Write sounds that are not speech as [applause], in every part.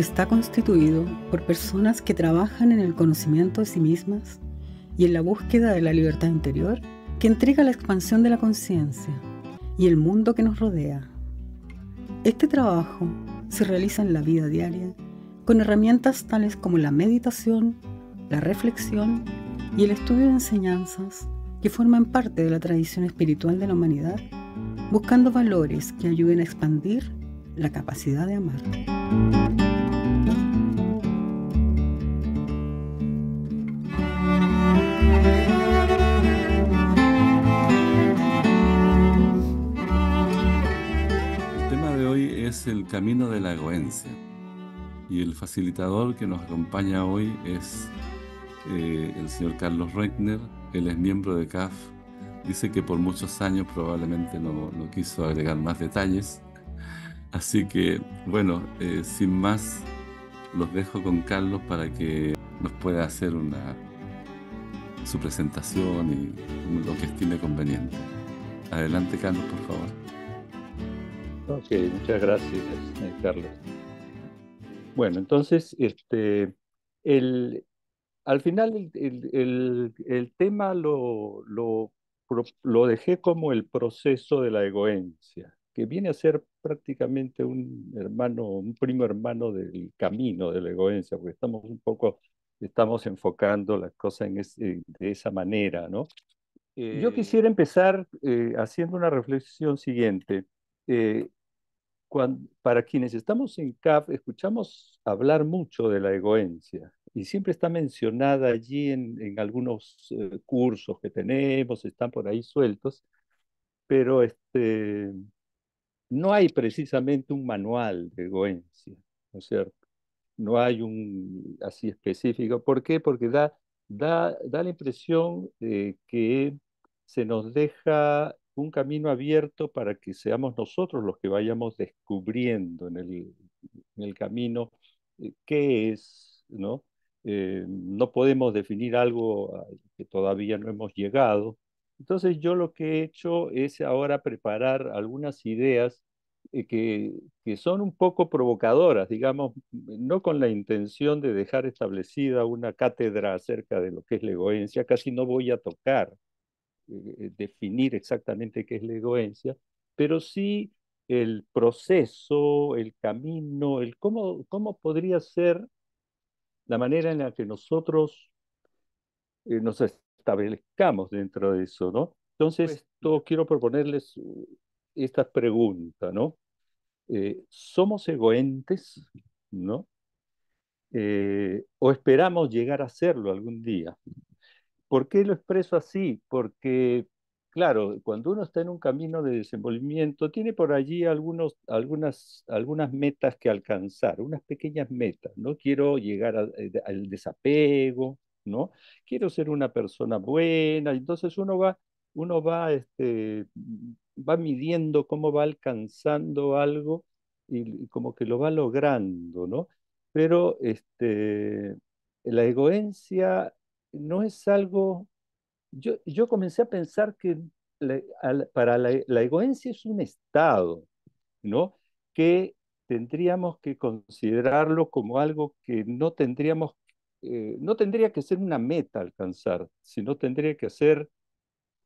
está constituido por personas que trabajan en el conocimiento de sí mismas y en la búsqueda de la libertad interior que entrega la expansión de la conciencia y el mundo que nos rodea. Este trabajo se realiza en la vida diaria con herramientas tales como la meditación, la reflexión y el estudio de enseñanzas que forman parte de la tradición espiritual de la humanidad, buscando valores que ayuden a expandir la capacidad de amar. es el camino de la goencia Y el facilitador que nos acompaña hoy es eh, el señor Carlos Reckner. Él es miembro de CAF. Dice que por muchos años probablemente no, quiso agregar más detalles. Así que, bueno, eh, sin más, los dejo con Carlos para que nos pueda hacer una, su presentación y lo que estime conveniente. Adelante, Carlos, por favor muchas gracias, eh, Carlos. Bueno, entonces, este, el, al final el, el, el tema lo, lo, lo, dejé como el proceso de la egoencia, que viene a ser prácticamente un hermano, un primo hermano del camino de la egoencia, porque estamos un poco, estamos enfocando las cosas en de esa manera, ¿no? Eh, Yo quisiera empezar eh, haciendo una reflexión siguiente para quienes estamos en CAF, escuchamos hablar mucho de la egoencia y siempre está mencionada allí en, en algunos eh, cursos que tenemos, están por ahí sueltos, pero este, no hay precisamente un manual de egoencia, ¿no es cierto? No hay un así específico. ¿Por qué? Porque da, da, da la impresión eh, que se nos deja un camino abierto para que seamos nosotros los que vayamos descubriendo en el, camino eh, qué es, ¿no? Eh, no podemos definir algo ah, que todavía no hemos llegado. Entonces yo lo que he hecho es ahora preparar algunas ideas eh, que, son un poco provocadoras, digamos, no con la intención de dejar establecida una cátedra acerca de lo que es la egoencia, casi no voy a tocar eh, eh, definir exactamente qué es la egoencia, pero sí el proceso, el camino, el cómo, cómo podría ser la manera en la que nosotros eh, nos establezcamos dentro de eso, ¿no? Entonces, pues quiero proponerles uh, esta pregunta, ¿no? ¿Somos egoentes, no? ¿O esperamos llegar a serlo algún día? ¿Por qué lo expreso así? Porque, claro, cuando uno está en un camino de desenvolvimiento, tiene por allí algunos, algunas, algunas metas que alcanzar, unas pequeñas metas, ¿no? Quiero llegar eh, al desapego, ¿no? Quiero ser una persona buena, entonces uno va, uno va, este, va midiendo cómo va alcanzando algo y, y como que lo va logrando, ¿no? Pero este, la egoencia no es algo... Yo, yo comencé a pensar que para la, egoencia es un estado, ¿no? Que tendríamos que considerarlo como algo que no tendríamos, eh, no tendría que ser una meta alcanzar, sino tendría que ser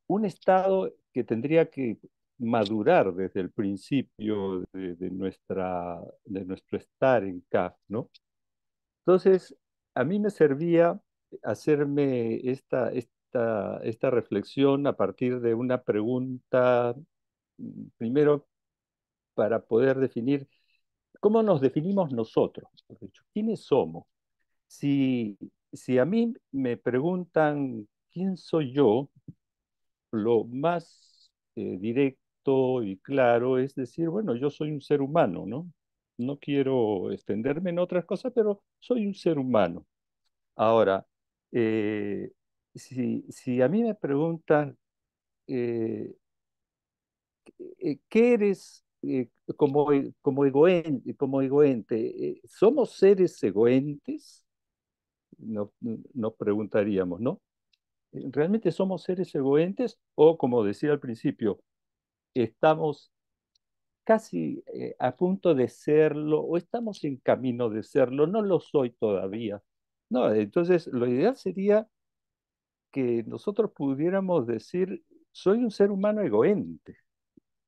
un estado que tendría que madurar desde el principio de, nuestra, de nuestro estar en CAF, ¿no? Entonces, a mí me servía hacerme esta, esta, esta reflexión a partir de una pregunta, mm, primero, para poder definir cómo nos definimos nosotros, quiénes somos. Si, si a mí me preguntan quién soy yo, lo más eh, directo y claro es decir, bueno, yo soy un ser humano, ¿no? No quiero extenderme en otras cosas, pero soy un ser humano. Ahora, eh, si, a mí me preguntan, eh, eh, ¿qué eres como, como, egoente, como egoente? ¿Somos seres egoentes? No, nos preguntaríamos, ¿no? ¿Realmente somos seres egoentes? O, como decía al principio, estamos casi a punto de serlo o estamos en camino de serlo, no lo soy todavía, no, entonces lo ideal sería que nosotros pudiéramos decir, soy un ser humano egoente.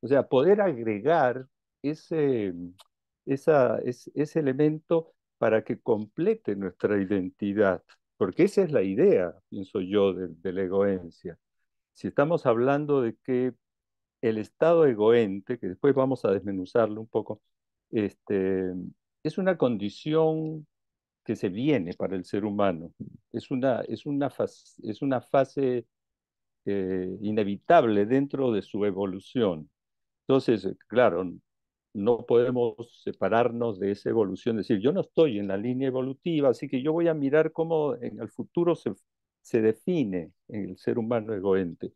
O sea, poder agregar ese, elemento para que complete nuestra identidad, porque esa es la idea, pienso yo, de, la egoencia. Si estamos hablando de que el estado egoente, que después vamos a desmenuzarlo un poco, este, es una condición que se viene para el ser humano. Es una, es una, es una fase eh, inevitable dentro de su evolución. Entonces, eh, claro, no podemos separarnos de esa evolución, es decir, yo no estoy en la línea evolutiva, así que yo voy a mirar cómo en el futuro se, se define el ser humano egoente.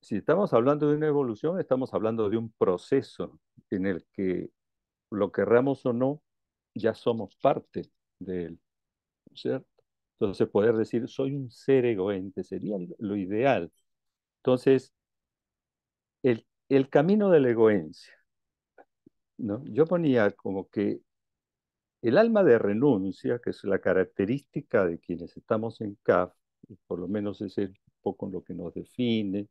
Si estamos hablando de una evolución, estamos hablando de un proceso en el que, lo querramos o no, ya somos parte de él, ¿cierto? Entonces poder decir, soy un ser egoente sería lo ideal. Entonces, el, el camino de la egoencia, ¿no? Yo ponía como que el alma de renuncia, que es la característica de quienes estamos en CAF, por lo menos es un poco lo que nos define,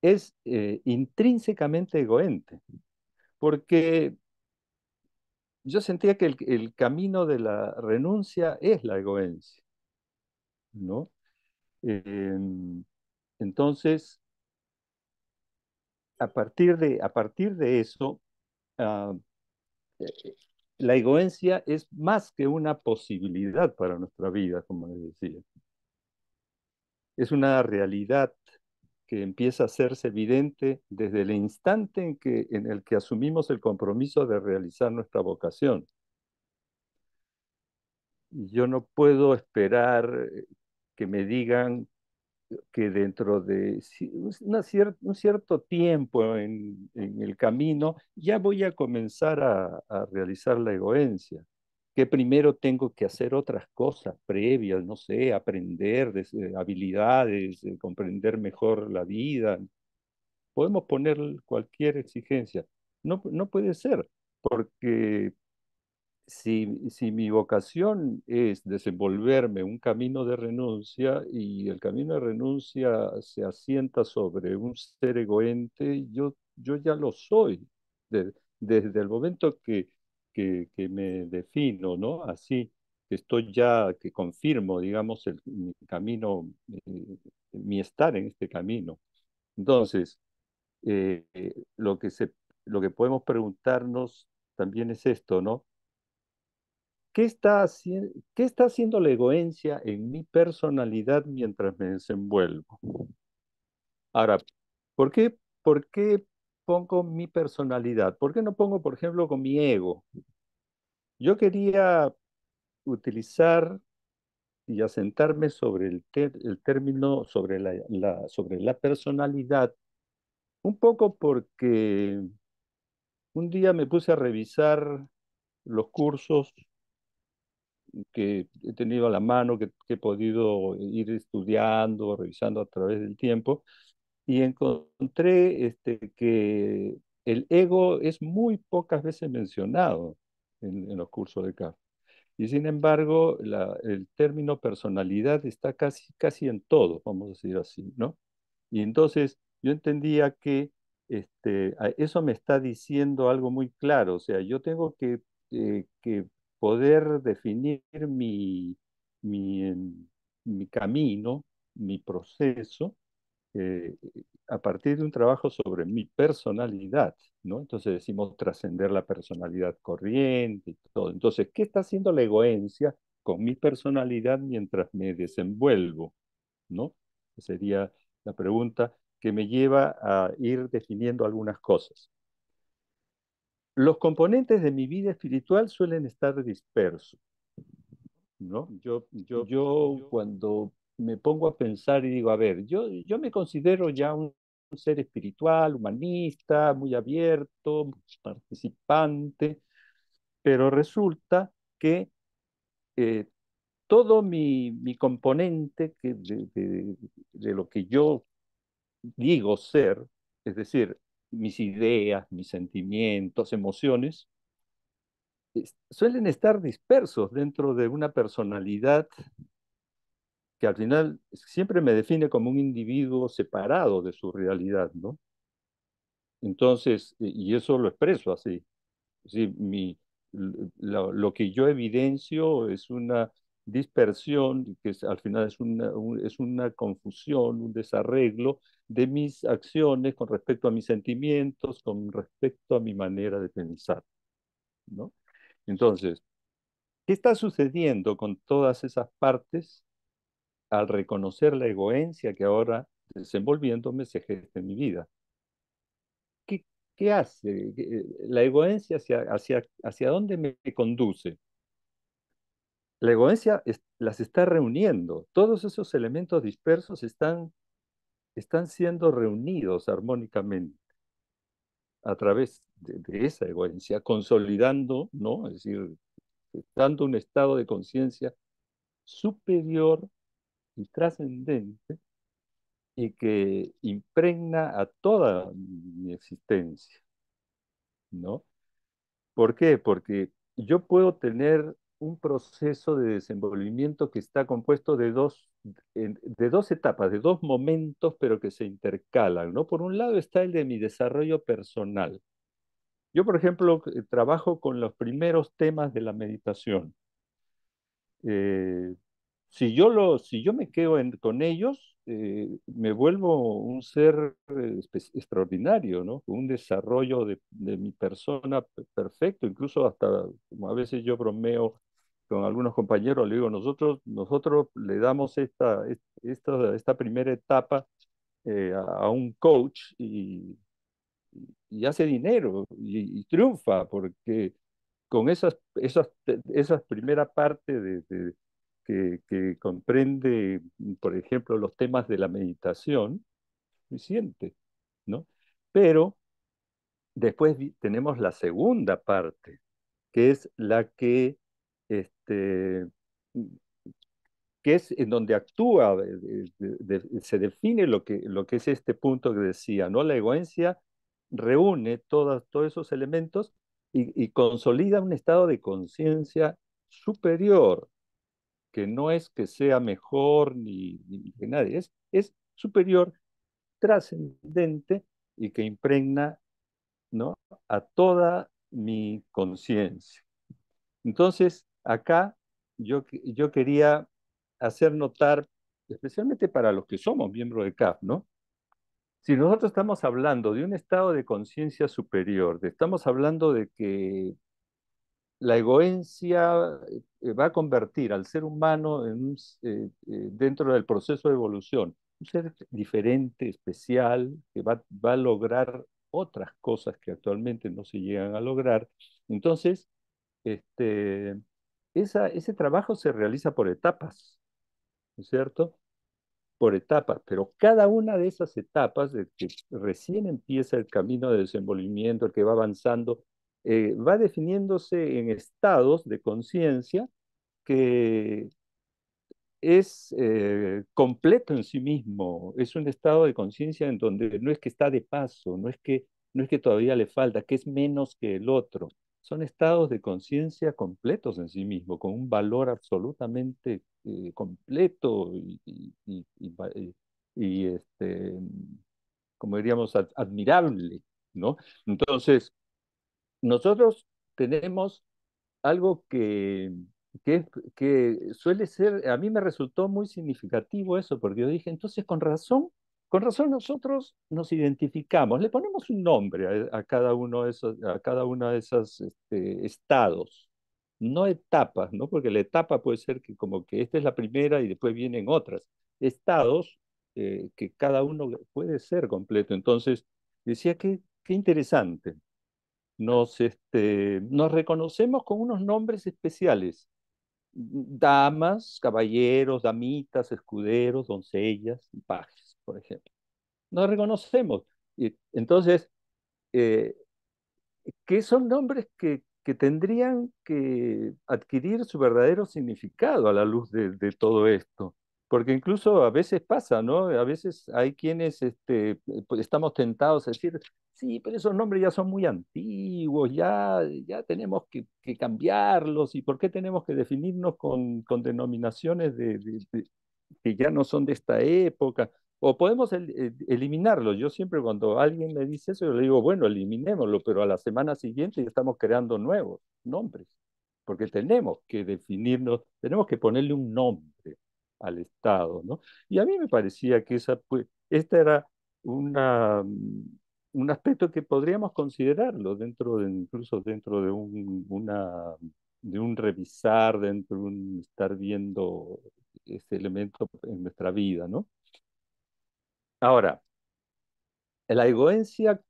es eh, intrínsecamente egoente, porque yo sentía que el, camino de la renuncia es la egoencia, ¿no? Em, entonces, a partir de, a partir de eso, ah, eh, eh, la egoencia es más que una posibilidad para nuestra vida, como les decía. Es una realidad que empieza a hacerse evidente desde el instante en, que, en el que asumimos el compromiso de realizar nuestra vocación. Yo no puedo esperar eh, que me digan que dentro de pues, un cierto tiempo en, el camino ya voy a comenzar a, a realizar la egoencia que primero tengo que hacer otras cosas previas, no sé, aprender eh, habilidades, eh, comprender mejor la vida. Podemos poner cualquier exigencia. No, no puede ser, porque si, si, mi vocación es desenvolverme un camino de renuncia y el camino de renuncia se asienta sobre un ser egoente, yo, yo ya lo soy. desde el momento que que, me defino, ¿no? Así, que estoy ya, que confirmo, digamos, el, mi camino, eh, mi estar en este camino. Entonces, eh, eh, lo, que se, lo que podemos preguntarnos también es esto, ¿no? ¿Qué está, ¿Qué está haciendo la egoencia en mi personalidad mientras me desenvuelvo? Ahora, ¿por qué, por qué pongo mi personalidad? ¿Por qué no pongo, por ejemplo, con mi ego? Yo quería utilizar y asentarme sobre el, el término, sobre la, la, sobre la personalidad, un poco porque un día me puse a revisar los cursos que he tenido a la mano, que, que he podido ir estudiando, revisando a través del tiempo, y encontré este, que el ego es muy pocas veces mencionado en, los cursos de CAF. Y sin embargo, la, el término personalidad está casi, casi en todo, vamos a decir así, ¿no? Y entonces yo entendía que este, eso me está diciendo algo muy claro, o sea, yo tengo que, eh, que poder definir mi, mi, mi camino, mi proceso, eh, a partir de un trabajo sobre mi personalidad, ¿no? Entonces decimos trascender la personalidad corriente y todo. Entonces, ¿qué está haciendo la egoencia con mi personalidad mientras me desenvuelvo? ¿No? Sería la pregunta que me lleva a ir definiendo algunas cosas. Los componentes de mi vida espiritual suelen estar dispersos. ¿no? Yo, yo, yo cuando me pongo a pensar y digo, a ver, yo, yo me considero ya un, ser espiritual, humanista, muy abierto, participante, pero resulta que eh, todo mi, mi componente que de, de lo que yo digo ser, es decir, mis ideas, mis sentimientos, emociones, suelen estar dispersos dentro de una personalidad que al final siempre me define como un individuo separado de su realidad, ¿no? Entonces, y eso lo expreso así. mi, lo, que yo evidencio es una dispersión, que al final es una, es una confusión, un desarreglo de mis acciones con respecto a mis sentimientos, con respecto a mi manera de pensar, ¿no? Entonces, ¿qué está sucediendo con todas esas partes al reconocer la egoencia que ahora desenvolviéndome se ejerce en mi vida. ¿Qué, hace? Eh, ¿La egoencia hacia, hacia, hacia dónde me conduce? La egoencia las está reuniendo. Todos esos elementos dispersos están, están siendo reunidos armónicamente a través de, esa egoencia, consolidando, ¿no? Es decir, dando un estado de conciencia superior y trascendente y que impregna a toda mi existencia, ¿no? ¿Por qué? Porque yo puedo tener un proceso de desenvolvimiento que está compuesto de dos, de dos etapas, de dos momentos, pero que se intercalan, ¿no? Por un lado está el de mi desarrollo personal. Yo, por ejemplo, eh, trabajo con los primeros temas de la meditación. Eh, si yo, lo, si yo me quedo con ellos, eh, me vuelvo un ser eh, extraordinario, ¿no? Un desarrollo de, de, mi persona perfecto, incluso hasta, como a veces yo bromeo con algunos compañeros, le digo, nosotros, nosotros le damos esta, esta, esta primera etapa eh, a, un coach y, y hace dinero y, triunfa, porque con esas, esas, esas primera parte de que, comprende, mm, por ejemplo, los temas de la meditación, suficiente, ¿no? Pero después tenemos la segunda parte, que es la que, este, mm, que es en donde actúa, se define lo que, lo que es este punto que decía, ¿no? La egoencia reúne todos esos elementos y consolida un estado de conciencia superior que no es que sea mejor ni, que nadie, es, es superior, trascendente y que impregna ¿no? a toda mi conciencia. Entonces, acá yo, yo quería hacer notar, especialmente para los que somos miembros de CAF, ¿no? Si nosotros estamos hablando de un estado de conciencia superior, estamos hablando de que la egoencia eh, va a convertir al ser humano eh, eh, dentro del proceso de evolución, un ser diferente, especial, que va, va a lograr otras cosas que actualmente no se llegan a lograr. Entonces, este, ese trabajo se realiza por etapas, ¿no es cierto? Por etapas, pero cada una de esas etapas, de que recién empieza el camino de desenvolvimiento, el que va avanzando, eh, va definiéndose en estados de conciencia que es eh, completo en sí mismo, es un estado de conciencia en donde no es que está de paso, no es que, no es que todavía le falta, que es menos que el otro. Son estados de conciencia completos en sí mismo, con un valor absolutamente eh, completo y, este, como diríamos, admirable, ¿no? Entonces, nosotros tenemos algo que, que, suele ser, a mí me resultó muy significativo eso, porque yo dije, entonces con razón, con razón nosotros nos identificamos, le ponemos un nombre a, cada, uno de esos, a cada uno de esos este, estados, no etapas, ¿no? porque la etapa puede ser que como que esta es la primera y después vienen otras, estados eh, que cada uno puede ser completo. Entonces, decía que qué interesante nos, este, nos reconocemos con unos nombres especiales. Damas, caballeros, damitas, escuderos, doncellas, pajes, por ejemplo. Nos reconocemos. Y, entonces, eh, ¿qué son nombres que, tendrían que adquirir su verdadero significado a la luz de todo esto porque incluso a veces pasa, ¿no? A veces hay quienes este, pues, estamos tentados a decir, sí, pero esos nombres ya son muy antiguos, ya, ya tenemos que, cambiarlos, ¿y por qué tenemos que definirnos con, con denominaciones de, que ya no son de esta época? O podemos eliminarlos. Yo siempre cuando alguien me dice eso, yo le digo, bueno, eliminémoslo, pero a la semana siguiente ya estamos creando nuevos nombres, porque tenemos que definirnos, tenemos que ponerle un nombre al Estado. ¿no? Y a mí me parecía que esa, esta era una, mm, un aspecto que podríamos considerarlo dentro incluso dentro de un, una, de un revisar, dentro de un estar viendo ese elemento en nuestra vida. ¿no? Ahora, la egoencia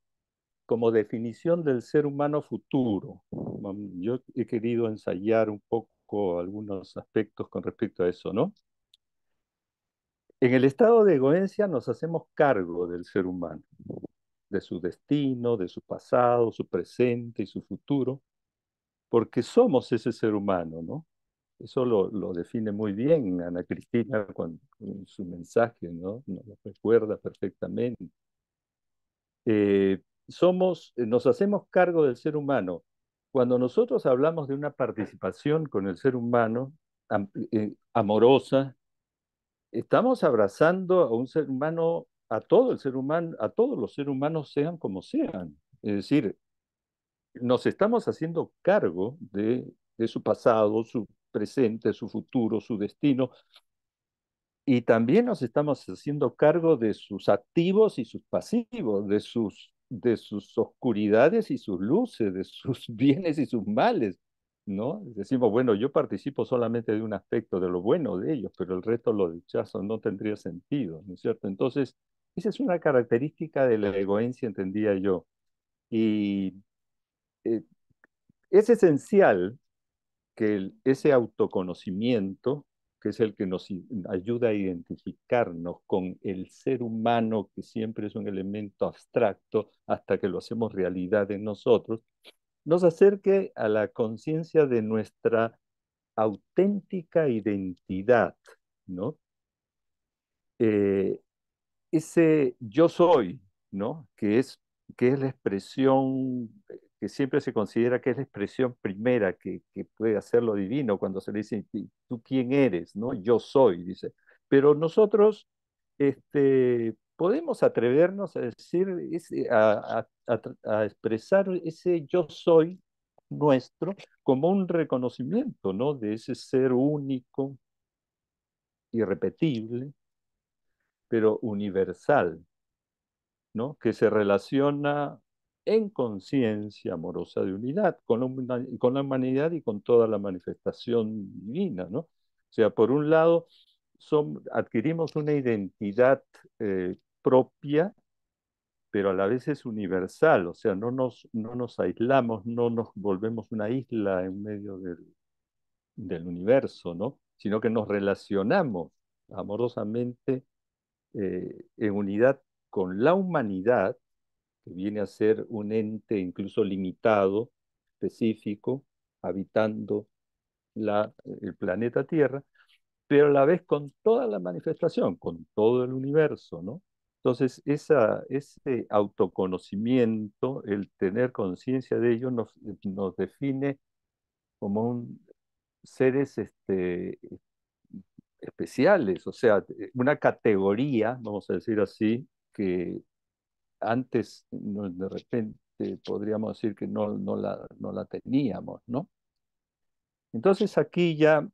como definición del ser humano futuro. Mm, yo he querido ensayar un poco algunos aspectos con respecto a eso, ¿no? En el estado de egoencia nos hacemos cargo del ser humano, de su destino, de su pasado, su presente y su futuro, porque somos ese ser humano, ¿no? Eso lo, define muy bien Ana Cristina con, su mensaje, ¿no? Nos lo recuerda perfectamente. Eh, somos, eh, nos hacemos cargo del ser humano. Cuando nosotros hablamos de una participación con el ser humano eh, amorosa, estamos abrazando a un ser humano, a todo el ser humano, a todos los seres humanos, sean como sean. Es decir, nos estamos haciendo cargo de, su pasado, su presente, su futuro, su destino, y también nos estamos haciendo cargo de sus activos y sus pasivos, de sus, de sus oscuridades y sus luces, de sus [laughs] bienes y sus males. ¿no? Decimos, bueno, yo participo solamente de un aspecto de lo bueno de ellos, pero el resto lo rechazo, no tendría sentido, ¿no es cierto? Entonces, esa es una característica de la egoencia, entendía yo. Y eh, es esencial que ese autoconocimiento, que es el que nos ayuda a identificarnos con el ser humano, que siempre es un elemento abstracto hasta que lo hacemos realidad en nosotros, nos acerque a la conciencia de nuestra auténtica identidad, ¿no? Eh, ese yo soy, ¿no? Que es, que es la expresión eh, que siempre se considera que es la expresión primera que, puede hacer lo divino cuando se le dice, ¿tú quién eres? ¿no? Yo soy, dice. Pero nosotros este, podemos atrevernos a decir, eh, a, expresar ese yo soy nuestro como un reconocimiento, ¿no? De ese ser único, irrepetible, pero universal, ¿no? Que se relaciona en conciencia amorosa de unidad con la, con la humanidad y con toda la manifestación divina, ¿no? O sea, por un lado, adquirimos una identidad eh, propia, pero a la vez es universal, o sea, no nos, no nos aislamos, no nos volvemos una isla en medio del, del universo, ¿no? sino que nos relacionamos amorosamente eh, en unidad con la humanidad, que viene a ser un ente incluso limitado, específico, habitando la, el planeta Tierra, pero a la vez con toda la manifestación, con todo el universo, ¿no? Entonces, ese autoconocimiento, el tener conciencia de ello, nos, eh, define como seres este, especiales, o sea, una categoría, vamos a decir así, que antes de repente podríamos decir que no, no, la, no la teníamos, ¿no? Entonces aquí ya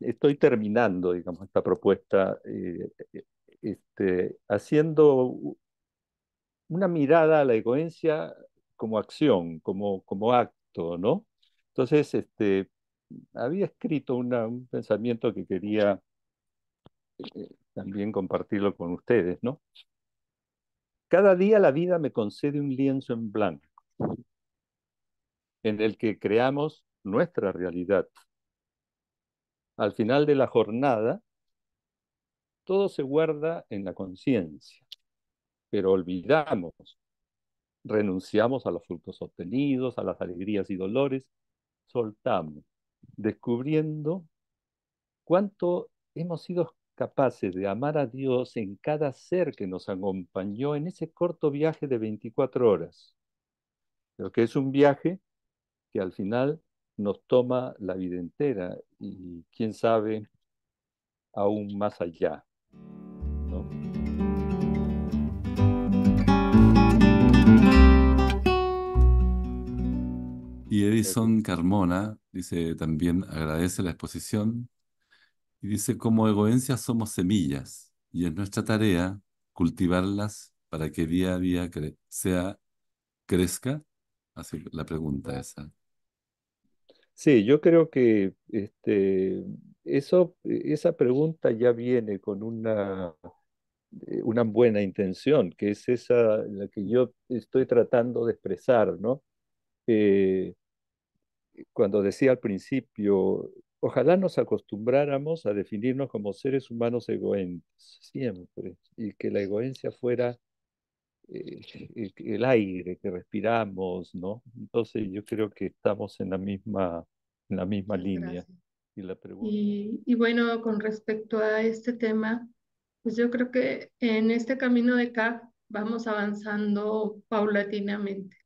estoy terminando, digamos, esta propuesta eh, eh, este, haciendo una mirada a la egoencia como acción, como, como acto, ¿no? Entonces, este, había escrito un pensamiento que quería eh, también compartirlo con ustedes, ¿no? Cada día la vida me concede un lienzo en blanco en el que creamos nuestra realidad. Al final de la jornada, todo se guarda en la conciencia, pero olvidamos, renunciamos a los frutos obtenidos, a las alegrías y dolores, soltamos, descubriendo cuánto hemos sido capaces de amar a Dios en cada ser que nos acompañó en ese corto viaje de 24 horas, lo que es un viaje que al final nos toma la vida entera y quién sabe aún más allá. Y Edison Carmona dice también agradece la exposición y dice como egoencias somos semillas y es nuestra tarea cultivarlas para que día a día sea crezca? Así la pregunta esa. Sí, yo creo que este, eso, e, esa pregunta ya viene con una, eh, una buena intención, que es esa la que yo estoy tratando de expresar, ¿no? Eh, cuando decía al principio, ojalá nos acostumbráramos a definirnos como seres humanos egoístas, siempre, y que la egoencia fuera eh, el, aire que respiramos, ¿no? Entonces yo creo que estamos en la misma, en la misma línea y la Y, bueno, con respecto a este tema, pues yo creo que en este camino de acá vamos avanzando paulatinamente.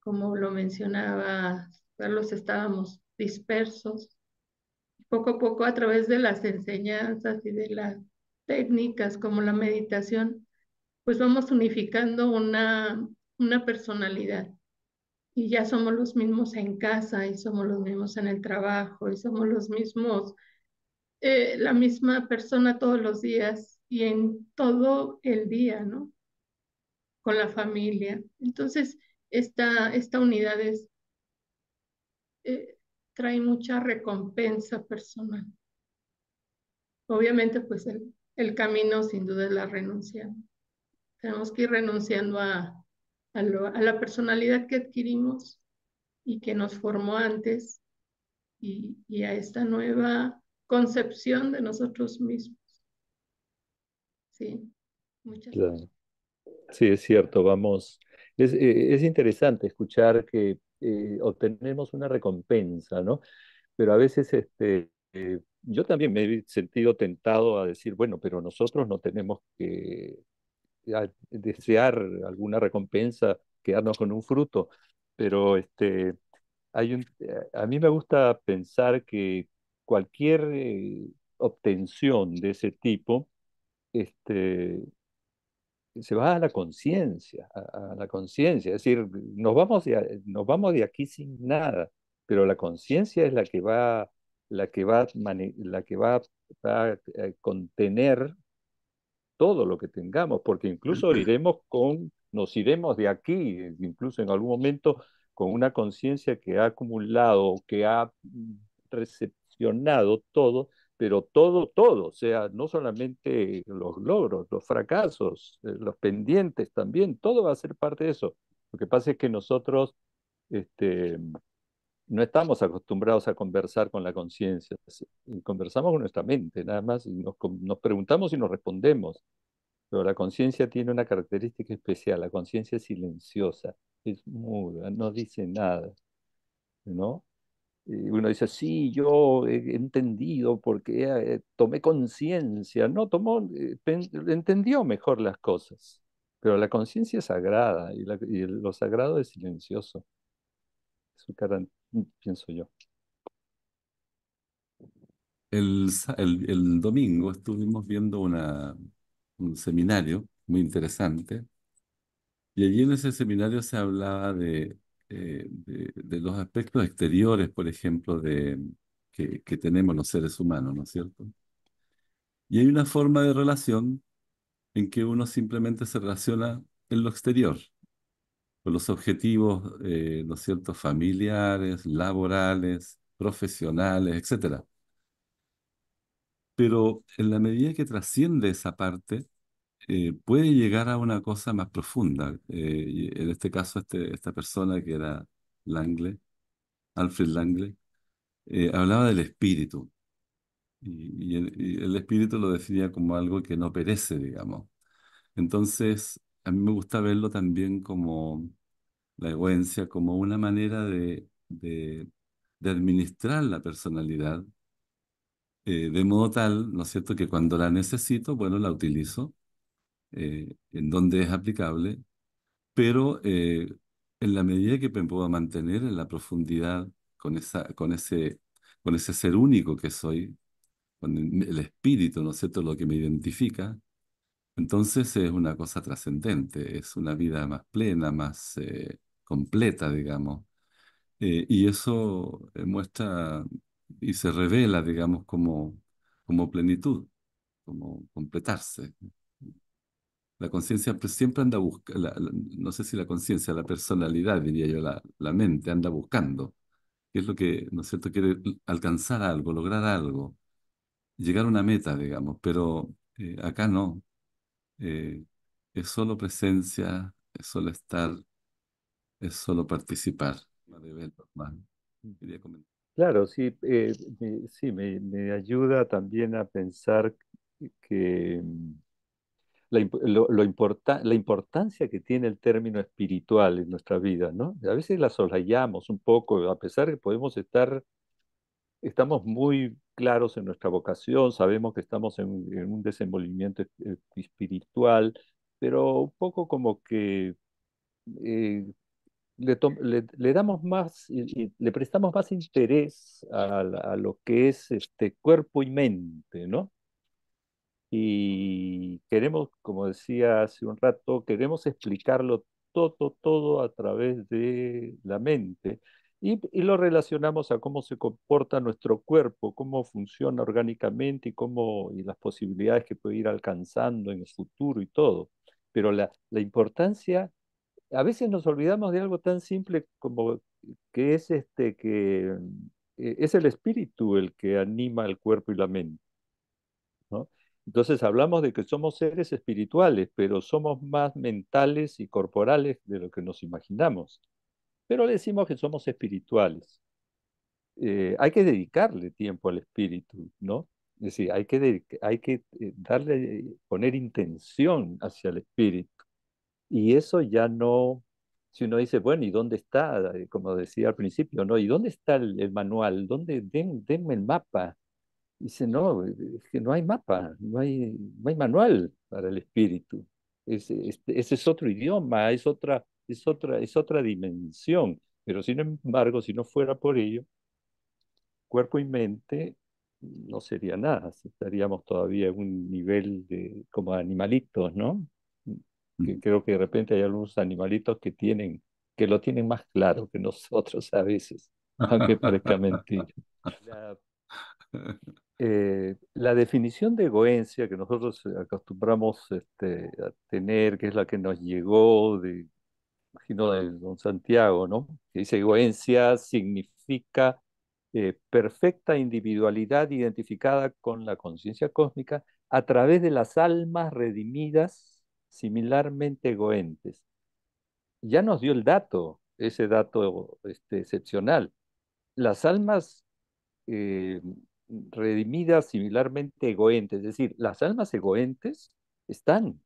Como lo mencionaba Carlos, estábamos dispersos. Poco a poco, a través de las enseñanzas y de las técnicas como la meditación, pues vamos unificando una, una personalidad y ya somos los mismos en casa y somos los mismos en el trabajo y somos los mismos, eh, la misma persona todos los días y en todo el día, ¿no? Con la familia. Entonces, esta, esta unidad es, eh, trae mucha recompensa personal. Obviamente, pues el, el camino sin duda es la renuncia. Tenemos que ir renunciando a, a, la personalidad que adquirimos y que nos formó antes y, a esta nueva concepción de nosotros mismos. Sí, muchas gracias. Sí, es cierto, vamos. Es, eh, interesante escuchar que eh, obtenemos una recompensa, ¿no? Pero a veces este, eh, yo también me he sentido tentado a decir, bueno, pero nosotros no tenemos que desear alguna recompensa, quedarnos con un fruto, pero este, hay a mí me gusta pensar que cualquier eh, obtención de ese tipo este, se va a la conciencia, a, la conciencia, es decir, nos vamos, de, nos vamos de aquí sin nada, pero la conciencia es la que va la que va, la que va a eh, contener todo lo que tengamos, porque incluso iremos con, nos iremos de aquí, incluso en algún momento con una conciencia que ha acumulado, que ha mm, recepcionado todo, pero todo, todo, o sea, no solamente los logros, los fracasos, eh, los pendientes también, todo va a ser parte de eso. Lo que pasa es que nosotros este, no estamos acostumbrados a conversar con la conciencia, conversamos con nuestra mente, nada más, y nos, preguntamos y nos respondemos. Pero la conciencia tiene una característica especial, la conciencia es silenciosa, es muda, no dice nada, ¿no? Y uno dice, sí, yo he entendido porque eh, tomé conciencia, no, tomó, eh, entendió mejor las cosas, pero la conciencia es sagrada y, lo sagrado es silencioso su Mm, pienso yo. El, domingo estuvimos viendo una, un seminario muy interesante y allí en ese seminario se hablaba eh, de, de, los aspectos exteriores, por ejemplo, de, que, que tenemos los seres humanos, ¿no es cierto? Y hay una forma de relación en que uno simplemente se relaciona en lo exterior, con los objetivos, eh, ¿no es familiares, laborales, profesionales, etc. Pero en la medida que trasciende esa parte, eh, puede llegar a una cosa más profunda. Eh, en este caso, este, esta persona que era Langley, Alfred Langley, eh, hablaba del espíritu. Y, el, y, el, espíritu lo definía como algo que no perece, digamos. Entonces, a mí me gusta verlo también como la egoencia, como una manera de, de, administrar la personalidad, eh, de modo tal, ¿no es cierto?, que cuando la necesito, bueno, la utilizo eh, en donde es aplicable, pero eh, en la medida que me puedo mantener en la profundidad con, esa, con, ese, con ese ser único que soy, con el espíritu, ¿no es cierto?, lo que me identifica, entonces es una cosa trascendente, es una vida más plena, más eh, completa, digamos. Eh, y eso eh, muestra y se revela, digamos, como, como plenitud, como completarse. La conciencia siempre anda buscando, no sé si la conciencia, la personalidad, diría yo, la, la mente anda buscando. ¿Qué es lo que, no es cierto, quiere alcanzar algo, lograr algo, llegar a una meta, digamos, pero acá no, eh, es solo presencia, es solo estar, es solo participar. Mm. Claro, sí, eh, me, sí me, ayuda también a pensar que mm, la, lo, importa, la importancia que tiene el término espiritual en nuestra vida, ¿no? A veces la soslayamos un poco, a pesar que podemos estar estamos muy claros en nuestra vocación, sabemos que estamos en, un desenvolvimiento eh, espiritual, pero un poco como que eh, le, damos más, le prestamos más interés a, lo que es este cuerpo y mente, ¿no? Y queremos, como decía hace un rato, queremos explicarlo todo, todo a través de la mente y, lo relacionamos a cómo se comporta nuestro cuerpo, cómo funciona orgánicamente y, cómo, y las posibilidades que puede ir alcanzando en el futuro y todo. Pero la, la importancia, a veces nos olvidamos de algo tan simple como que es, este, que, eh, es el espíritu el que anima el cuerpo y la mente. Entonces hablamos de que somos seres espirituales, pero somos más mentales y corporales de lo que nos imaginamos pero decimos que somos espirituales. Eh, hay que dedicarle tiempo al espíritu, ¿no? Es decir, hay que, hay que eh, darle, poner intención hacia el espíritu. Y eso ya no, si uno dice, bueno, ¿y dónde está? Eh, como decía al principio, ¿no? ¿Y dónde está el, manual? ¿Dónde? denme el mapa. dice, no, es que no hay mapa, no hay, no hay manual para el espíritu. ese este, es otro idioma, es otra, es otra, es otra dimensión. Pero sin embargo, si no fuera por ello, cuerpo y mente no sería nada, estaríamos todavía en un nivel de como animalitos, ¿no? Que mm. creo que de repente hay algunos animalitos que tienen, que lo tienen más claro que nosotros a veces, aunque parezca mentira. La, eh, la definición de egoencia que nosotros acostumbramos este, a tener, que es la que nos llegó de imagino de don Santiago, ¿no? Que dice egoencia significa eh, perfecta individualidad identificada con la conciencia cósmica a través de las almas redimidas similarmente egoentes. Ya nos dio el dato, ese dato este, excepcional. Las almas eh, redimidas similarmente egoentes, es decir, las almas egoentes están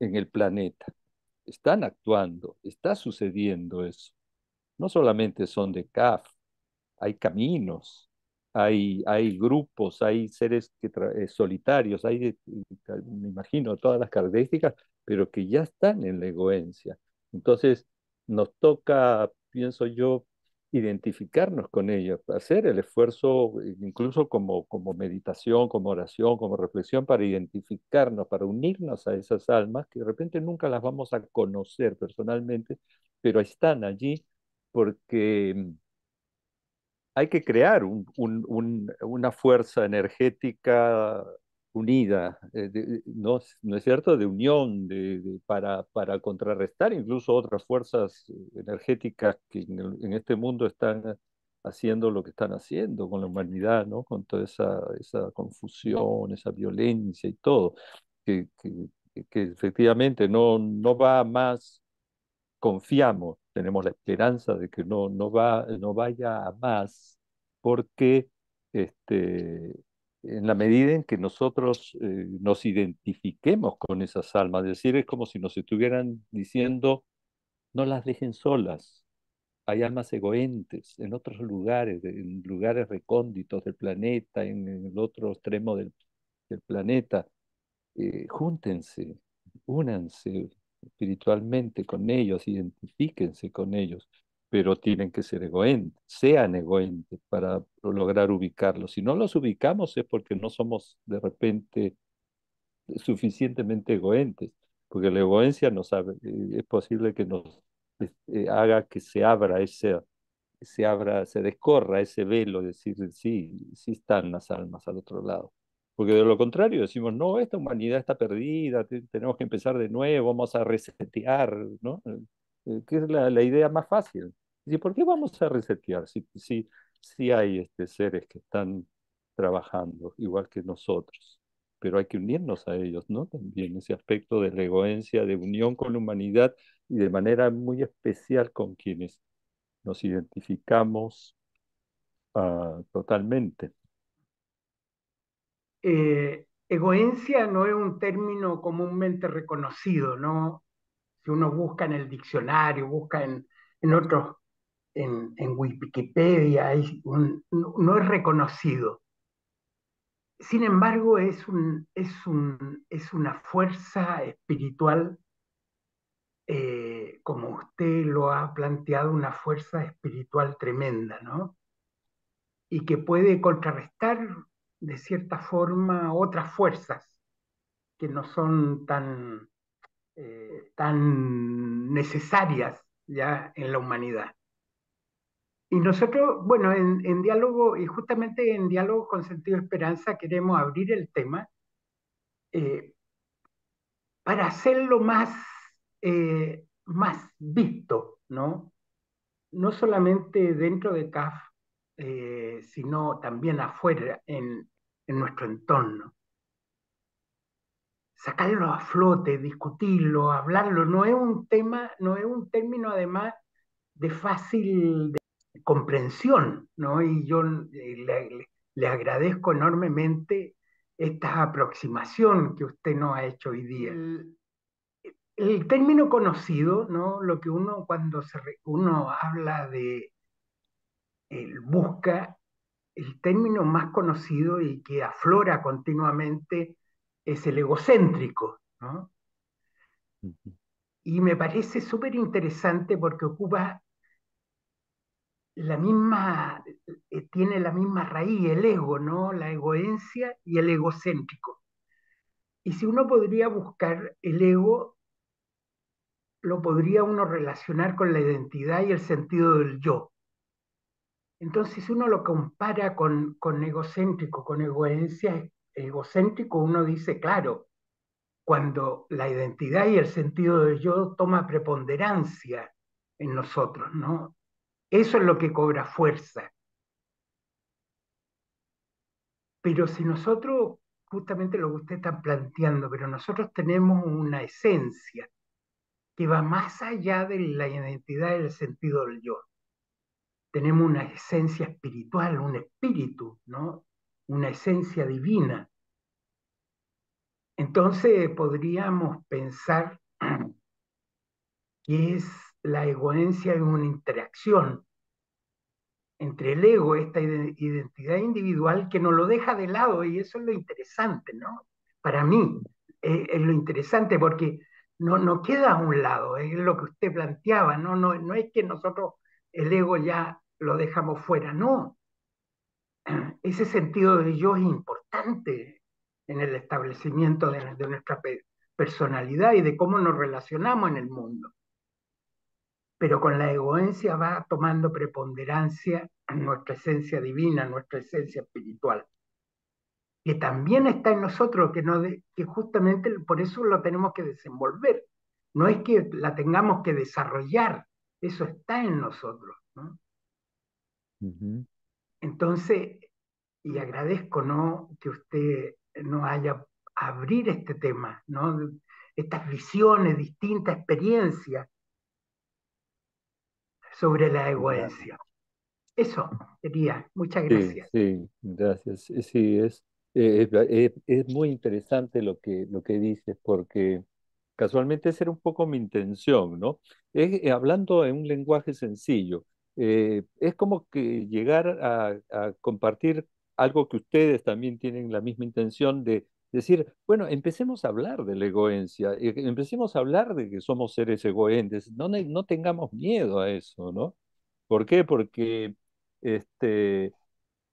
en el planeta están actuando, está sucediendo eso. No solamente son de CAF, hay caminos, hay, hay grupos, hay seres que eh, solitarios, hay, me imagino, todas las características, pero que ya están en la egoencia. Entonces, nos toca, pienso yo, identificarnos con ellos, hacer el esfuerzo eh, incluso como, como meditación, como oración, como reflexión para identificarnos, para unirnos a esas almas que de repente nunca las vamos a conocer personalmente, pero están allí porque mm, hay que crear una fuerza energética unida, eh, no, ¿no, es cierto?, de unión de, para, para contrarrestar incluso otras fuerzas eh, energéticas que en, este mundo están haciendo lo que están haciendo con la humanidad, ¿no? con toda esa, esa confusión, esa violencia y todo, que, que, efectivamente no, no va más, confiamos, tenemos la esperanza de que no, no, va, no vaya a más, porque este, en la medida en que nosotros eh, nos identifiquemos con esas almas, es decir, es como si nos estuvieran diciendo, no las dejen solas, hay almas egoentes en otros lugares, en lugares recónditos del planeta, en, el otro extremo del, planeta, eh, júntense, únanse espiritualmente con ellos, identifíquense con ellos, pero tienen que ser egoentes, sean egoentes para lograr ubicarlos. Si no los ubicamos es porque no somos de repente suficientemente egoentes, porque la egoencia eh, es posible que nos eh, haga que se abra ese, se abra, se descorra ese velo, decir, sí, sí están las almas al otro lado. Porque de lo contrario decimos, no, esta humanidad está perdida, tenemos que empezar de nuevo, vamos a resetear, ¿no? Eh, que es la, la idea más fácil por qué vamos a resetear si, hay este, seres que están trabajando igual que nosotros? Pero hay que unirnos a ellos, ¿no? También ese aspecto de egoencia, de unión con la humanidad y de manera muy especial con quienes nos identificamos ah, totalmente. Eh, egoencia no es un término comúnmente reconocido, ¿no? Si uno busca en el diccionario, busca en, en otros en, Wikipedia, no es reconocido. Sin embargo, es, un, es, un, es una fuerza espiritual, eh, como usted lo ha planteado, una fuerza espiritual tremenda, ¿no? Y que puede contrarrestar de cierta forma otras fuerzas que no son tan, eh, tan necesarias ya en la humanidad. Y nosotros, bueno, en, diálogo, y justamente en diálogo con sentido esperanza, queremos abrir el tema eh, para hacerlo más, eh, más visto, ¿no? No solamente dentro de CAF, eh, sino también afuera, en, en nuestro entorno. Sacarlo a flote, discutirlo, hablarlo, no es un tema, no es un término además de fácil comprensión, ¿no? Y yo eh, le, agradezco enormemente esta aproximación que usted nos ha hecho hoy día. El, término conocido, ¿no? Lo que uno cuando se, uno habla de, el, busca el término más conocido y que aflora continuamente es el egocéntrico. ¿no? Y me parece súper interesante porque ocupa la misma, eh, tiene la misma raíz, el ego, ¿no? La egoencia y el egocéntrico. Y si uno podría buscar el ego, lo podría uno relacionar con la identidad y el sentido del yo. Entonces, si uno lo compara con, con egocéntrico, con egoencia, egocéntrico, uno dice, claro, cuando la identidad y el sentido del yo toma preponderancia en nosotros, ¿no? Eso es lo que cobra fuerza. Pero si nosotros, justamente lo que usted está planteando, pero nosotros tenemos una esencia que va más allá de la identidad del sentido del yo. Tenemos una esencia espiritual, un espíritu, ¿no? Una esencia divina. Entonces podríamos pensar [clears throat] que es la egoencia es una interacción entre el ego, esta identidad individual, que nos lo deja de lado, y eso es lo interesante, ¿no? Para mí, eh, es, lo interesante, porque no, no queda a un lado, es lo que usted planteaba, ¿no? No, es que nosotros el ego ya lo dejamos fuera, no. [clears throat] Ese sentido de yo es importante en el establecimiento de nuestra personalidad y de cómo nos relacionamos en el mundo pero con la egoencia va tomando preponderancia nuestra esencia divina, nuestra esencia espiritual, que también está en nosotros, que, no que justamente por eso lo tenemos que desenvolver. No es que la tengamos que desarrollar, eso está en nosotros. Entonces, y agradezco ¿no? que usted nos haya abrir este tema, ¿no? estas visiones, distintas experiencias sobre la egoencia Eso sería. Muchas gracias. Sí, gracias. Eh, sí, es, eh, eh, es, muy interesante lo que, lo que dices porque casualmente esa era un poco mi intención, ¿no? hablando en un lenguaje sencillo, es como que llegar a, a, compartir algo que ustedes también tienen la misma intención de decir, bueno, empecemos a hablar de la egoencia, eh, empecemos a hablar de que somos seres egoentes, no, tengamos miedo a eso, ¿no? ¿Por qué? Porque este, eh,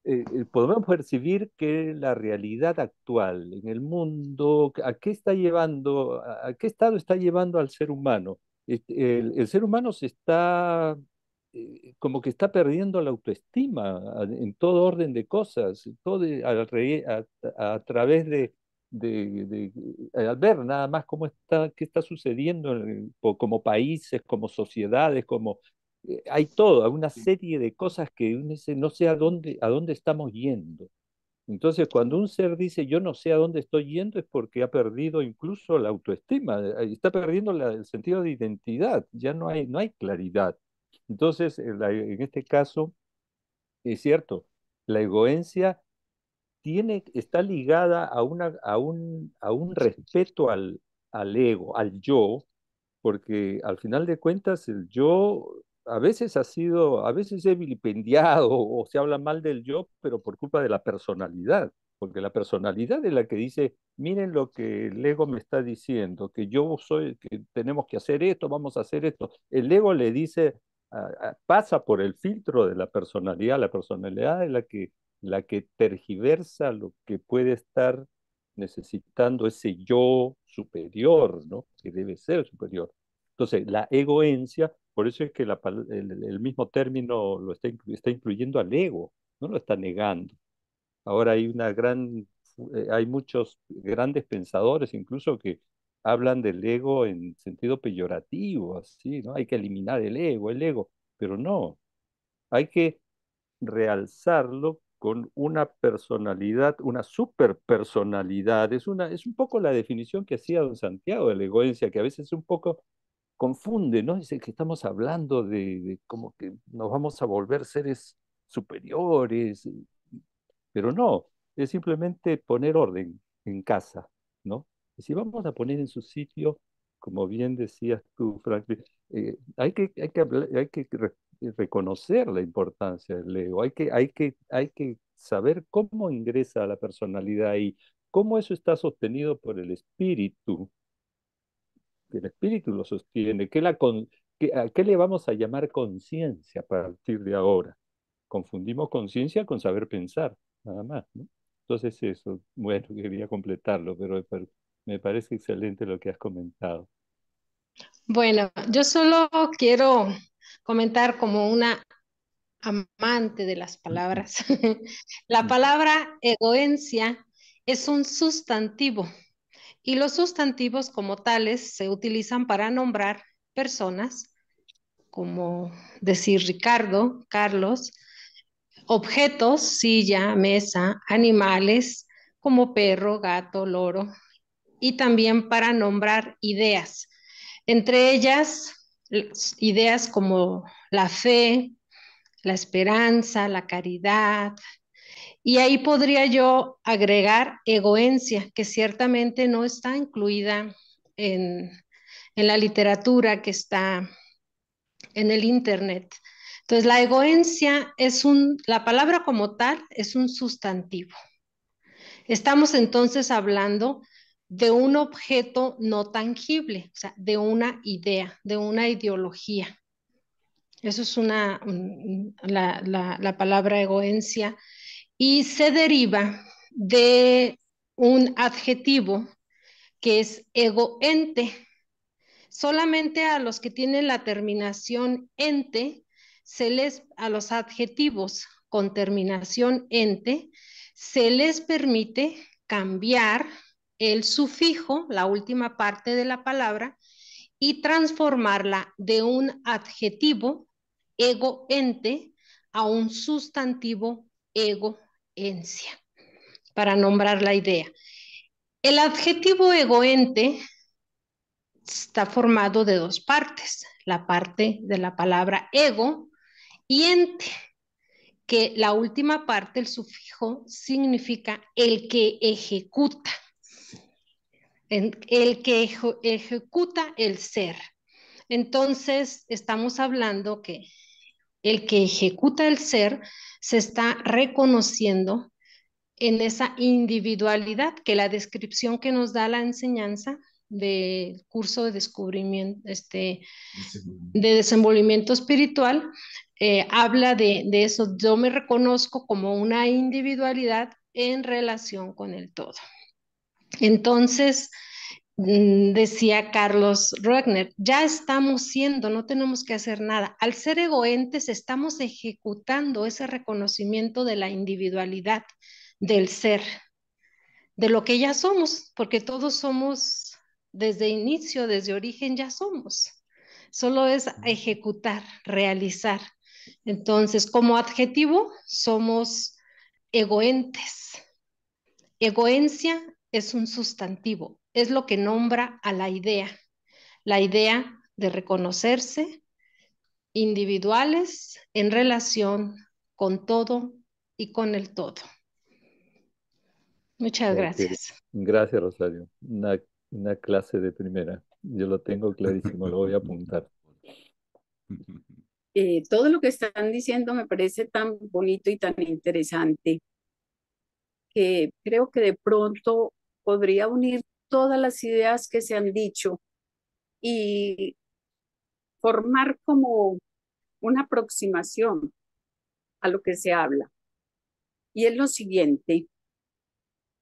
eh, podemos percibir que la realidad actual en el mundo, ¿a qué está llevando, a, qué estado está llevando al ser humano? el, ser humano se está como que está perdiendo la autoestima en todo orden de cosas, todo a través de, de, eh, al ver nada más cómo está, qué está sucediendo en como países, como sociedades, como eh, hay todo, una serie de cosas que no sé a dónde, a dónde estamos yendo. Entonces, cuando un ser dice yo no sé a dónde estoy yendo, es porque ha perdido incluso la autoestima, eh, está perdiendo el sentido de identidad, ya no hay, no hay claridad. Entonces, en, en este caso, es cierto, la egoencia está ligada a, una, a, un, a un respeto al, al ego, al yo, porque al final de cuentas el yo a veces ha sido, a veces es vilipendiado o se habla mal del yo, pero por culpa de la personalidad, porque la personalidad es la que dice, miren lo que el ego me está diciendo, que yo soy, que tenemos que hacer esto, vamos a hacer esto. El ego le dice, pasa por el filtro de la personalidad, la personalidad es la que la que tergiversa lo que puede estar necesitando ese yo superior, ¿no? Que debe ser superior. Entonces, la egoencia, por eso es que el, mismo término lo está, está, incluyendo al ego, no lo está negando. Ahora hay una gran, eh, hay muchos grandes pensadores incluso que hablan del ego en sentido peyorativo, así, ¿no? Hay que eliminar el ego, el ego, pero no, hay que realzarlo con una personalidad, una superpersonalidad. Es, una, es un poco la definición que hacía don Santiago de la egoencia, que a veces un poco confunde, ¿no? Dice que estamos hablando de, de como que nos vamos a volver seres superiores, pero no, es simplemente poner orden en casa, ¿no? si vamos a poner en su sitio, como bien decías tú, Franklin, eh, hay, que, hay, que, hay que reconocer la importancia del ego, hay que, hay que, hay que saber cómo ingresa la personalidad y cómo eso está sostenido por el espíritu, el espíritu lo sostiene, ¿a qué le vamos a llamar conciencia a partir de ahora? Confundimos conciencia con saber pensar, nada más, Entonces eso, bueno, [laughs] quería completarlo, pero me parece excelente lo que has comentado. Bueno, yo solo quiero comentar como una amante de las palabras. [laughs] la palabra egoencia es un sustantivo y los sustantivos como tales se utilizan para nombrar personas, como decir Ricardo, Carlos, objetos, silla, mesa, animales, como perro, gato, loro, y también para nombrar ideas. Entre ellas, ideas como la fe, la esperanza, la caridad. Y ahí podría yo agregar egoencia, que ciertamente no está incluida en, la literatura que está en el Internet. Entonces, la egoencia es un, la palabra como tal es un sustantivo. Estamos entonces hablando de un objeto no tangible, o sea, de una idea, de una ideología. Eso es una, la, palabra egoencia y se deriva de un adjetivo que es egoente. Solamente a los que tienen la terminación ente se les a los adjetivos con terminación ente se les permite cambiar el sufijo, la última parte de la palabra, y transformarla de un adjetivo egoente a un sustantivo egoencia, para nombrar la idea. El adjetivo egoente está formado de dos partes, la parte de la palabra ego y ente, que la última parte, el sufijo, significa el que ejecuta el que ejecuta el ser. Entonces, estamos hablando que el que ejecuta el ser se está reconociendo en esa individualidad que la descripción que nos da la enseñanza del curso de descubrimiento, este, de desenvolvimiento espiritual, eh, habla de eso. Yo me reconozco como una individualidad en relación con el todo. Entonces, mm, decía Carlos Rogner, ya estamos siendo, no tenemos que hacer nada. Al ser egoentes, estamos ejecutando ese reconocimiento de la individualidad, del ser, de lo que ya somos, porque todos somos, desde inicio, desde origen, ya somos. Solo es ejecutar, realizar. Entonces, como adjetivo, somos egoentes. Egoencia es un sustantivo, es lo que nombra a la idea, la idea de reconocerse individuales en relación con todo y con el todo. Muchas gracias. Gracias, Rosario. Una, una clase de primera. Yo lo tengo clarísimo, lo voy a apuntar. [laughs] Eh, todo lo que están diciendo me parece tan bonito y tan interesante que creo que de pronto podría unir todas las ideas que se han dicho y formar como una aproximación a lo que se habla. Y es lo siguiente,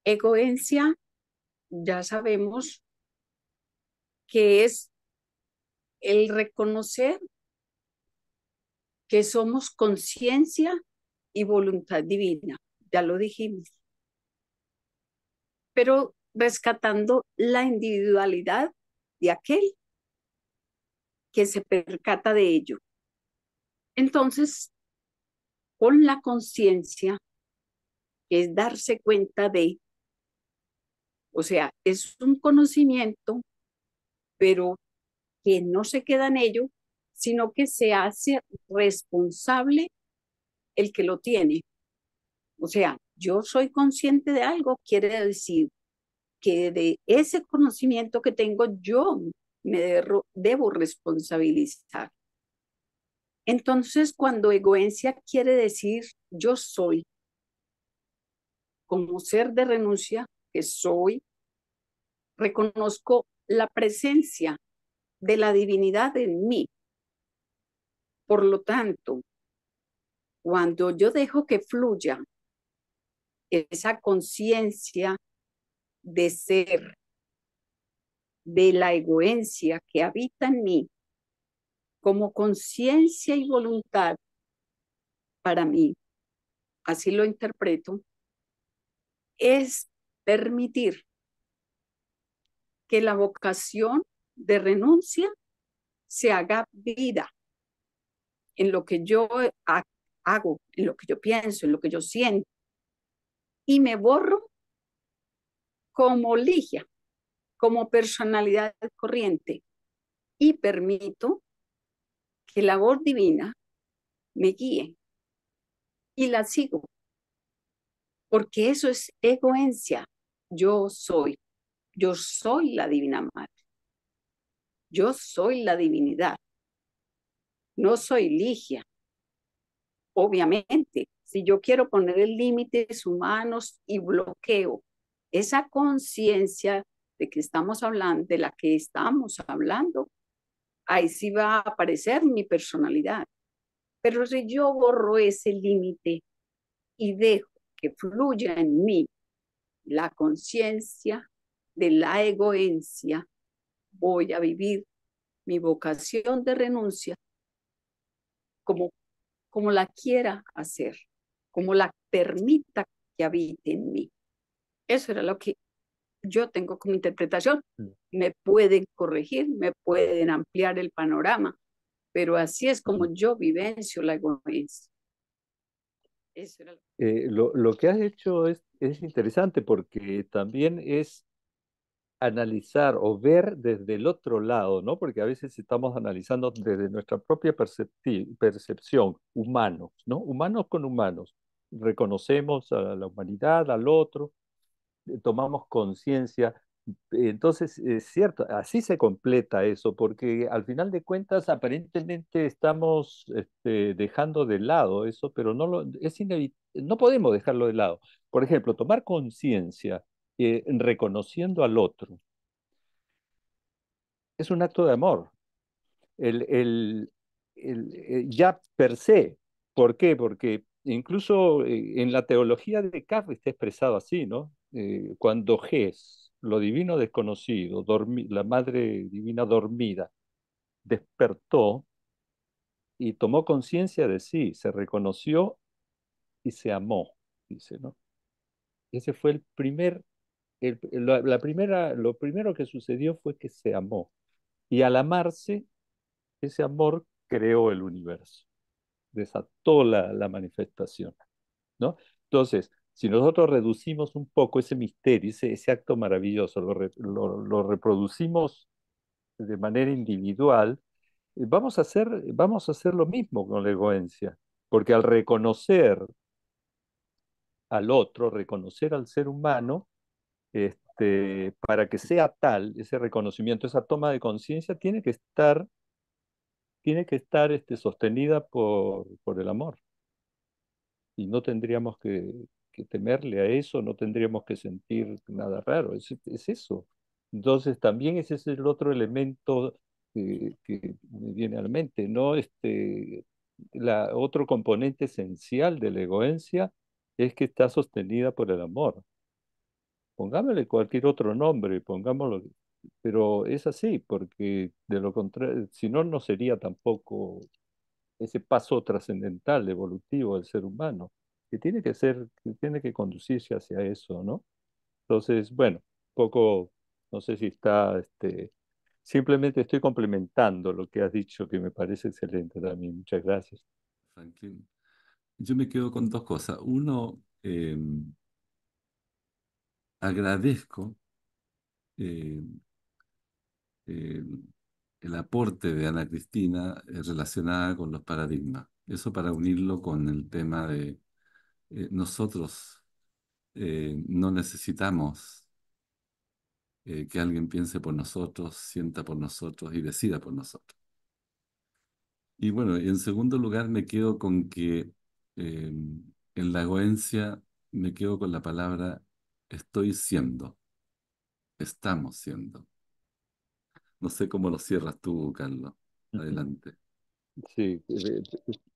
egoencia, ya sabemos que es el reconocer que somos conciencia y voluntad divina, ya lo dijimos pero rescatando la individualidad de aquel que se percata de ello. Entonces, con la conciencia, que es darse cuenta de, o sea, es un conocimiento, pero que no se queda en ello, sino que se hace responsable el que lo tiene. O sea, yo soy consciente de algo, quiere decir que de ese conocimiento que tengo yo me debo, responsabilizar. Entonces, cuando egoencia quiere decir yo soy, como ser de renuncia que soy, reconozco la presencia de la divinidad en mí. Por lo tanto, cuando yo dejo que fluya esa conciencia de ser, de la egoencia que habita en mí, como conciencia y voluntad para mí, así lo interpreto, es permitir que la vocación de renuncia se haga vida en lo que yo hago, en lo que yo pienso, en lo que yo siento, y me borro como Ligia, como personalidad corriente y permito que la voz divina me guíe y la sigo. Porque eso es egoencia. Yo soy. Yo soy la divina madre. Yo soy la divinidad. No soy Ligia. Obviamente, si yo quiero poner límites humanos y bloqueo esa conciencia de que estamos hablando, de la que estamos hablando, ahí sí va a aparecer mi personalidad. Pero si yo borro ese límite y dejo que fluya en mí la conciencia de la egoencia, voy a vivir mi vocación de renuncia como, como la quiera hacer como la permita que habita en mí. Eso era lo que yo tengo como interpretación. Mm. Me pueden corregir, me pueden ampliar el panorama, pero así es como yo vivencio la egoísmo. Eh, lo... que has hecho es, es interesante porque también es analizar o ver desde el otro lado, ¿no? Porque a veces estamos analizando desde nuestra propia percepción, humanos, ¿no? Humanos con humanos reconocemos a la humanidad, al otro, eh, tomamos conciencia. Entonces, es cierto, así se completa eso, porque al final de cuentas aparentemente estamos este, dejando de lado eso, pero no, lo, es no podemos dejarlo de lado. Por ejemplo, tomar conciencia eh, reconociendo al otro es un acto de amor. El, eh, ya per se, ¿por qué? Porque incluso eh, en la teología de Kaf está expresado así, ¿no? Eh, cuando Ges, lo divino desconocido, la madre divina dormida, despertó y tomó conciencia de sí, se reconoció y se amó, dice, ¿no? Ese fue el primer, la primera, lo primero que sucedió fue que se amó. Y al amarse, ese amor creó el universo desató la, manifestación. ¿no? Entonces, si nosotros reducimos un poco ese misterio, ese, acto maravilloso, lo, reproducimos de manera individual, eh, vamos a, hacer, vamos a hacer lo mismo con la egoencia, porque al reconocer al otro, reconocer al ser humano, este, para que sea tal, ese reconocimiento, esa toma de conciencia, tiene que estar tiene que estar este, sostenida por, el amor. Y no tendríamos que, temerle a eso, no tendríamos que sentir nada raro, es, eso. Entonces también ese es el otro elemento que, me viene a la mente, ¿no? Este, la, otro componente esencial de la egoencia es que está sostenida por el amor. Pongámosle cualquier otro nombre, pongámoslo pero es así, porque de lo contrario, si no, no sería tampoco ese paso trascendental, evolutivo del ser humano, que tiene que ser, que tiene que conducirse hacia eso, ¿no? Entonces, bueno, poco, no sé si está, este, simplemente estoy complementando lo que has dicho, que me parece excelente también. Muchas gracias. yo me quedo con dos cosas. Uno, em, agradezco eh, eh, el aporte de Ana Cristina es relacionada con los paradigmas. Eso para unirlo con el tema de eh, nosotros eh, no necesitamos que alguien piense por nosotros, sienta por nosotros y decida por nosotros. Y bueno, en segundo lugar me quedo con que en la goencia me quedo con la palabra estoy siendo, estamos siendo no sé cómo lo cierras tú, Carlos. Adelante. Sí,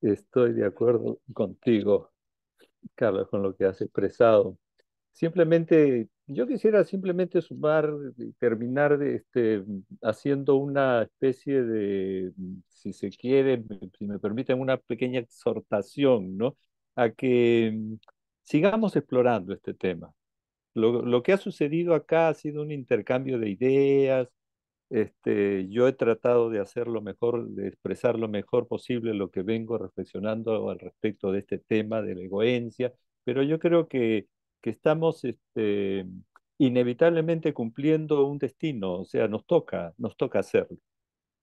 estoy de acuerdo contigo, Carlos, con lo que has expresado. Simplemente, yo quisiera simplemente sumar y terminar este, haciendo una especie de, si se quiere, si me permiten, una pequeña exhortación, ¿no? A que mm, sigamos explorando este tema. Lo, lo que ha sucedido acá ha sido un intercambio de ideas, este, yo he tratado de hacer lo mejor, de expresar lo mejor posible lo que vengo reflexionando al respecto de este tema de la egoencia, pero yo creo que, que estamos este, inevitablemente cumpliendo un destino, o sea, nos toca, nos toca hacerlo.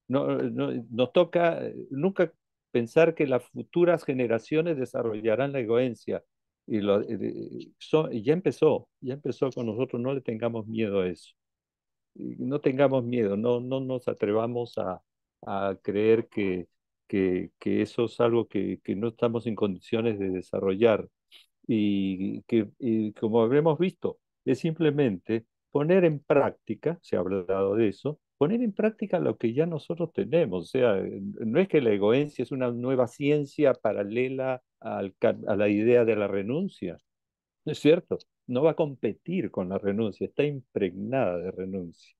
No, no, nos toca eh, nunca pensar que las futuras generaciones desarrollarán la egoencia. Y lo, eh, eh, ya empezó, ya empezó con nosotros, no le tengamos miedo a eso no tengamos miedo, no, no nos atrevamos a, creer que, que, eso es algo que, no estamos en condiciones de desarrollar. Y que, como habremos visto, es simplemente poner en práctica, se ha hablado de eso, poner en práctica lo que ya nosotros tenemos. O sea, no es que la egoencia es una nueva ciencia paralela a la idea de la renuncia, es cierto no va a competir con la renuncia, está impregnada de renuncia.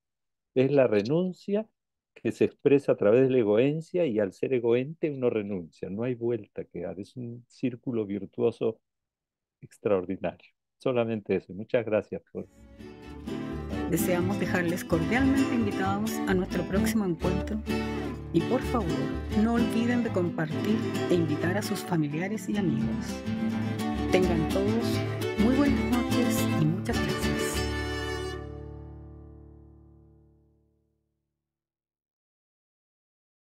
Es la renuncia que se expresa a través de la egoencia y al ser egoente uno renuncia, no hay vuelta que dar, es un círculo virtuoso extraordinario. Solamente eso, muchas gracias por... Deseamos dejarles cordialmente invitados a nuestro próximo encuentro y por favor no olviden de compartir e invitar a sus familiares y amigos. Tengan todos